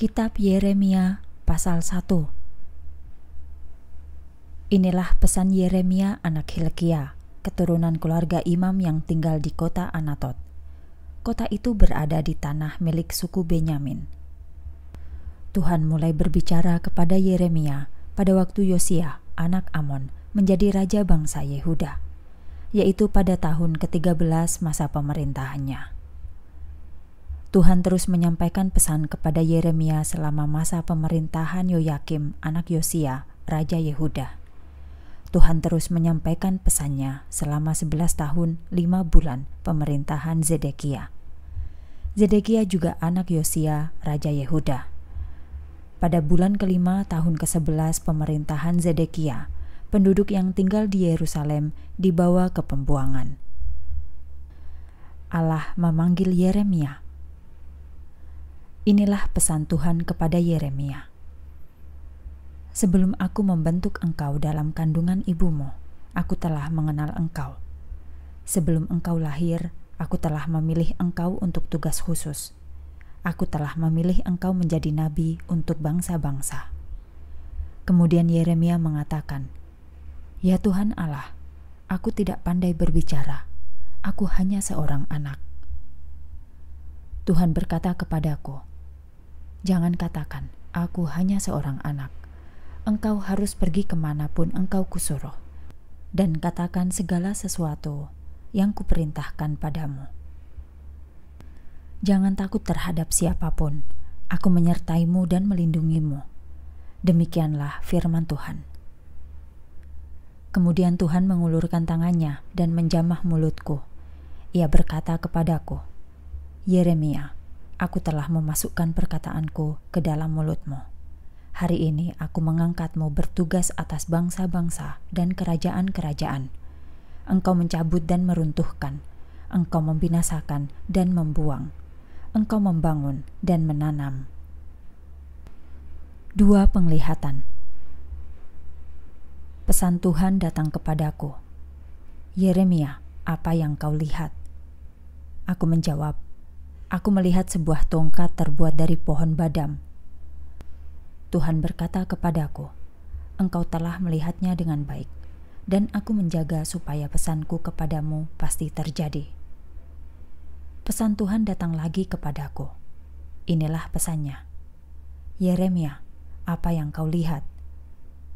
Kitab Yeremia pasal 1 Inilah pesan Yeremia anak Hilkia, keturunan keluarga imam yang tinggal di kota Anatot. Kota itu berada di tanah milik suku Benyamin. Tuhan mulai berbicara kepada Yeremia pada waktu Yosia, anak Amon, menjadi raja bangsa Yehuda, yaitu pada tahun ke-13 masa pemerintahannya. Tuhan terus menyampaikan pesan kepada Yeremia selama masa pemerintahan Yoyakim, anak Yosia, Raja Yehuda. Tuhan terus menyampaikan pesannya selama 11 tahun 5 bulan pemerintahan Zedekia. Zedekia juga anak Yosia, Raja Yehuda. Pada bulan kelima tahun ke-11 pemerintahan Zedekia, penduduk yang tinggal di Yerusalem dibawa ke pembuangan. Allah memanggil Yeremia Inilah pesan Tuhan kepada Yeremia. Sebelum aku membentuk engkau dalam kandungan ibumu, aku telah mengenal engkau. Sebelum engkau lahir, aku telah memilih engkau untuk tugas khusus. Aku telah memilih engkau menjadi nabi untuk bangsa-bangsa. Kemudian Yeremia mengatakan, "Ya Tuhan Allah, aku tidak pandai berbicara. Aku hanya seorang anak." Tuhan berkata kepadaku, Jangan katakan, aku hanya seorang anak. Engkau harus pergi kemanapun engkau kusuruh. Dan katakan segala sesuatu yang kuperintahkan padamu. Jangan takut terhadap siapapun. Aku menyertaimu dan melindungimu. Demikianlah firman Tuhan. Kemudian Tuhan mengulurkan tangannya dan menjamah mulutku. Ia berkata kepadaku, Yeremia, aku telah memasukkan perkataanku ke dalam mulutmu. Hari ini aku mengangkatmu bertugas atas bangsa-bangsa dan kerajaan-kerajaan. Engkau mencabut dan meruntuhkan, engkau membinasakan dan membuang, engkau membangun dan menanam. Dua penglihatan. Pesan Tuhan datang kepadaku. Yeremia, apa yang kau lihat? Aku menjawab, aku melihat sebuah tongkat terbuat dari pohon badam. Tuhan berkata kepadaku, "Engkau telah melihatnya dengan baik, dan aku menjaga supaya pesanku kepadamu pasti terjadi." Pesan Tuhan datang lagi kepadaku. Inilah pesannya: "Yeremia, apa yang kau lihat?"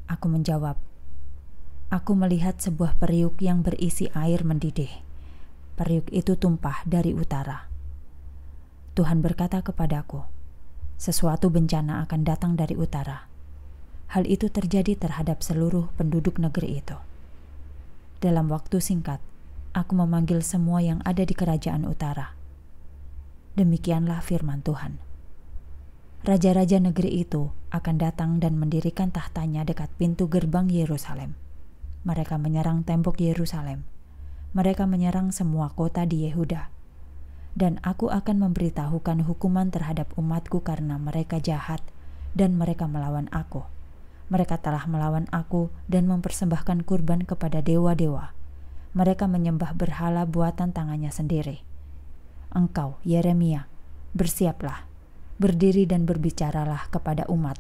Aku menjawab, "Aku melihat sebuah periuk yang berisi air mendidih. Periuk itu tumpah dari utara." Tuhan berkata kepadaku, "Sesuatu bencana akan datang dari utara." Hal itu terjadi terhadap seluruh penduduk negeri itu. Dalam waktu singkat, aku memanggil semua yang ada di kerajaan utara. Demikianlah firman Tuhan. Raja-raja negeri itu akan datang dan mendirikan tahtanya dekat pintu gerbang Yerusalem. Mereka menyerang tembok Yerusalem. Mereka menyerang semua kota di Yehuda dan aku akan memberitahukan hukuman terhadap umatku karena mereka jahat dan mereka melawan aku. Mereka telah melawan aku dan mempersembahkan kurban kepada dewa-dewa. Mereka menyembah berhala buatan tangannya sendiri. Engkau, Yeremia, bersiaplah, berdiri dan berbicaralah kepada umat.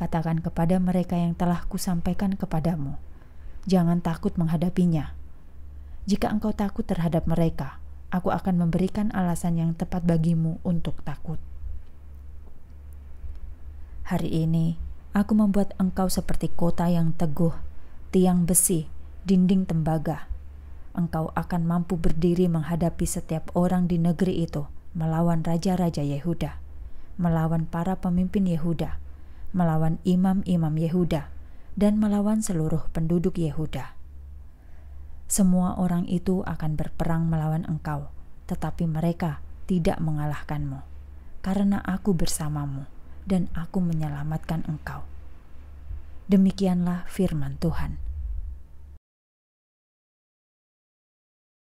Katakan kepada mereka yang telah kusampaikan kepadamu, jangan takut menghadapinya. Jika engkau takut terhadap mereka, aku akan memberikan alasan yang tepat bagimu untuk takut. Hari ini, aku membuat engkau seperti kota yang teguh, tiang besi, dinding tembaga. Engkau akan mampu berdiri menghadapi setiap orang di negeri itu, melawan raja-raja Yehuda, melawan para pemimpin Yehuda, melawan imam-imam Yehuda, dan melawan seluruh penduduk Yehuda. Semua orang itu akan berperang melawan engkau, tetapi mereka tidak mengalahkanmu, karena aku bersamamu dan aku menyelamatkan engkau. Demikianlah firman Tuhan.